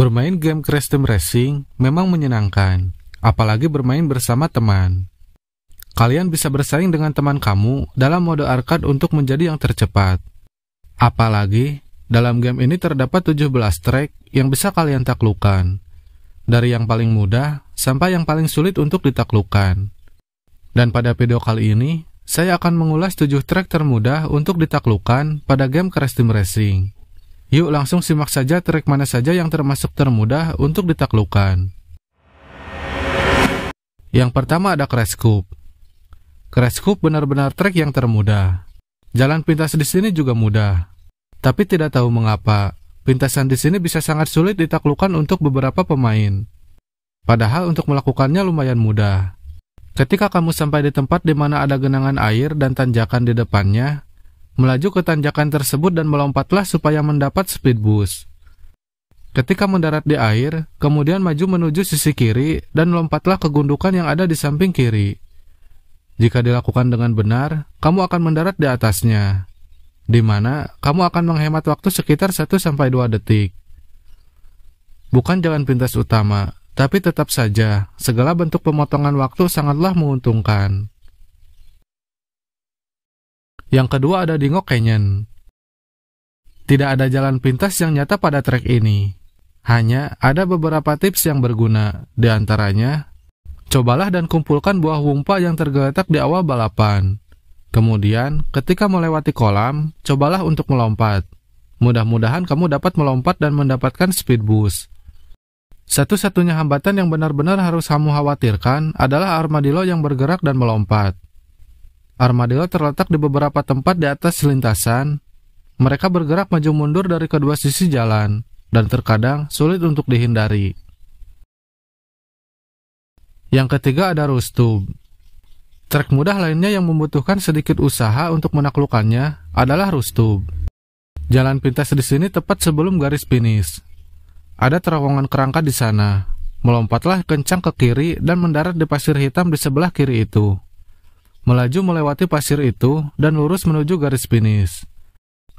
Bermain game Crash Team Racing memang menyenangkan, apalagi bermain bersama teman. Kalian bisa bersaing dengan teman kamu dalam mode arcade untuk menjadi yang tercepat. Apalagi, dalam game ini terdapat 17 track yang bisa kalian taklukan, Dari yang paling mudah sampai yang paling sulit untuk ditaklukan. Dan pada video kali ini, saya akan mengulas 7 track termudah untuk ditaklukan pada game Crash Team Racing. Yuk langsung simak saja trek mana saja yang termasuk termudah untuk ditaklukkan. Yang pertama ada Crash Cube. Crash Cube benar-benar trek yang termudah. Jalan pintas di sini juga mudah. Tapi tidak tahu mengapa, pintasan di sini bisa sangat sulit ditaklukkan untuk beberapa pemain. Padahal untuk melakukannya lumayan mudah. Ketika kamu sampai di tempat di mana ada genangan air dan tanjakan di depannya, melaju ke tanjakan tersebut dan melompatlah supaya mendapat speed boost. Ketika mendarat di air, kemudian maju menuju sisi kiri dan lompatlah ke gundukan yang ada di samping kiri. Jika dilakukan dengan benar, kamu akan mendarat di atasnya, di mana kamu akan menghemat waktu sekitar 1-2 detik. Bukan jalan pintas utama, tapi tetap saja, segala bentuk pemotongan waktu sangatlah menguntungkan. Yang kedua ada di Canyon. Tidak ada jalan pintas yang nyata pada trek ini. Hanya ada beberapa tips yang berguna, di antaranya, cobalah dan kumpulkan buah wumpa yang tergeletak di awal balapan. Kemudian, ketika melewati kolam, cobalah untuk melompat. Mudah-mudahan kamu dapat melompat dan mendapatkan speed boost. Satu-satunya hambatan yang benar-benar harus kamu khawatirkan adalah armadillo yang bergerak dan melompat. Armadillo terletak di beberapa tempat di atas lintasan. Mereka bergerak maju mundur dari kedua sisi jalan, dan terkadang sulit untuk dihindari. Yang ketiga ada Rustub. Trek mudah lainnya yang membutuhkan sedikit usaha untuk menaklukkannya adalah Rustub. Jalan pintas di sini tepat sebelum garis finish. Ada terowongan kerangka di sana. Melompatlah kencang ke kiri dan mendarat di pasir hitam di sebelah kiri itu melaju melewati pasir itu dan lurus menuju garis finish.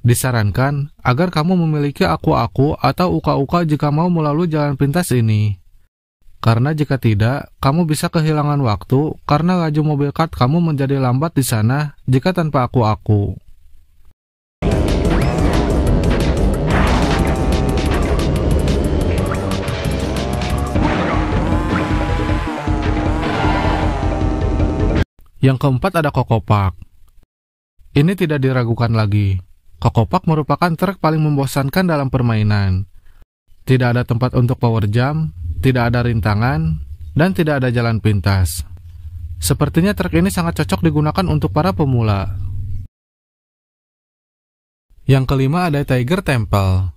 Disarankan agar kamu memiliki aku-aku atau uka-uka jika mau melalui jalan pintas ini. Karena jika tidak, kamu bisa kehilangan waktu karena laju mobil kart kamu menjadi lambat di sana jika tanpa aku-aku. Yang keempat ada Kokopak. Ini tidak diragukan lagi. Kokopak merupakan trek paling membosankan dalam permainan. Tidak ada tempat untuk power jam, tidak ada rintangan, dan tidak ada jalan pintas. Sepertinya trek ini sangat cocok digunakan untuk para pemula. Yang kelima ada Tiger Temple.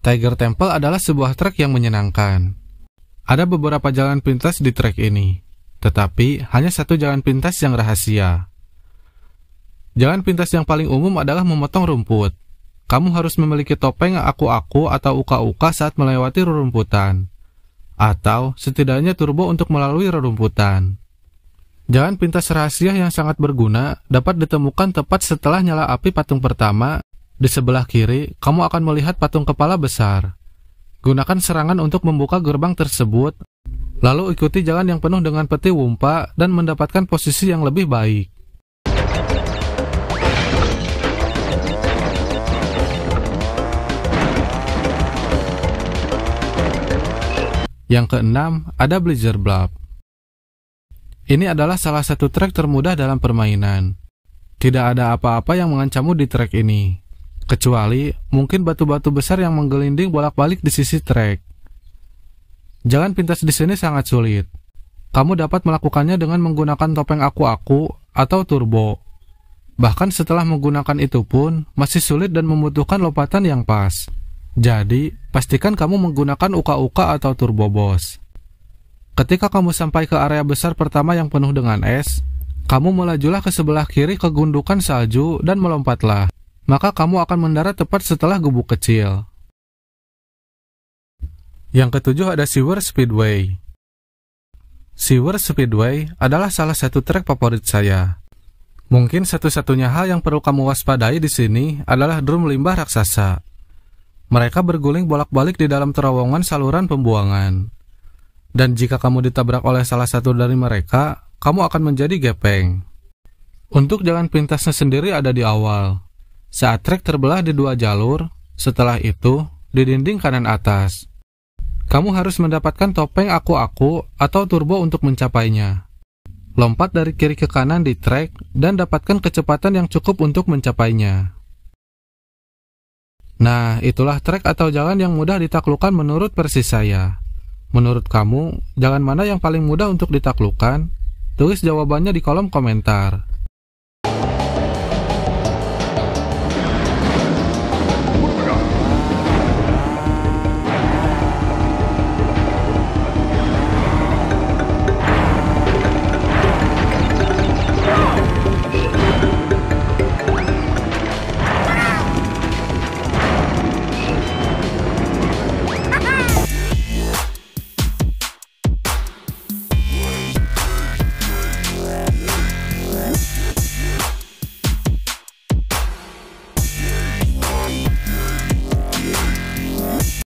Tiger Temple adalah sebuah trek yang menyenangkan. Ada beberapa jalan pintas di trek ini. Tetapi hanya satu jalan pintas yang rahasia. Jalan pintas yang paling umum adalah memotong rumput. Kamu harus memiliki topeng aku-aku atau uka-uka saat melewati rerumputan. Atau setidaknya turbo untuk melalui rerumputan. Jalan pintas rahasia yang sangat berguna dapat ditemukan tepat setelah nyala api patung pertama. Di sebelah kiri, kamu akan melihat patung kepala besar. Gunakan serangan untuk membuka gerbang tersebut Lalu ikuti jalan yang penuh dengan peti wumpa dan mendapatkan posisi yang lebih baik. Yang keenam, ada Blizzard Blob. Ini adalah salah satu trek termudah dalam permainan. Tidak ada apa-apa yang mengancammu di trek ini, kecuali mungkin batu-batu besar yang menggelinding bolak-balik di sisi trek. Jalan pintas di sini sangat sulit. Kamu dapat melakukannya dengan menggunakan topeng aku-aku atau turbo. Bahkan setelah menggunakan itu pun, masih sulit dan membutuhkan lompatan yang pas. Jadi, pastikan kamu menggunakan uka-uka atau turbo boss. Ketika kamu sampai ke area besar pertama yang penuh dengan es, kamu melajulah ke sebelah kiri ke gundukan salju dan melompatlah. Maka kamu akan mendarat tepat setelah gubuk kecil. Yang ketujuh ada Sewer Speedway. Sewer Speedway adalah salah satu trek favorit saya. Mungkin satu-satunya hal yang perlu kamu waspadai di sini adalah drum limbah raksasa. Mereka berguling bolak-balik di dalam terowongan saluran pembuangan. Dan jika kamu ditabrak oleh salah satu dari mereka, kamu akan menjadi gepeng. Untuk jalan pintasnya sendiri ada di awal. Saat trek terbelah di dua jalur, setelah itu di dinding kanan atas. Kamu harus mendapatkan topeng aku-aku atau turbo untuk mencapainya. Lompat dari kiri ke kanan di track dan dapatkan kecepatan yang cukup untuk mencapainya. Nah, itulah trek atau jalan yang mudah ditaklukkan menurut versi saya. Menurut kamu, jalan mana yang paling mudah untuk ditaklukkan? Tulis jawabannya di kolom komentar.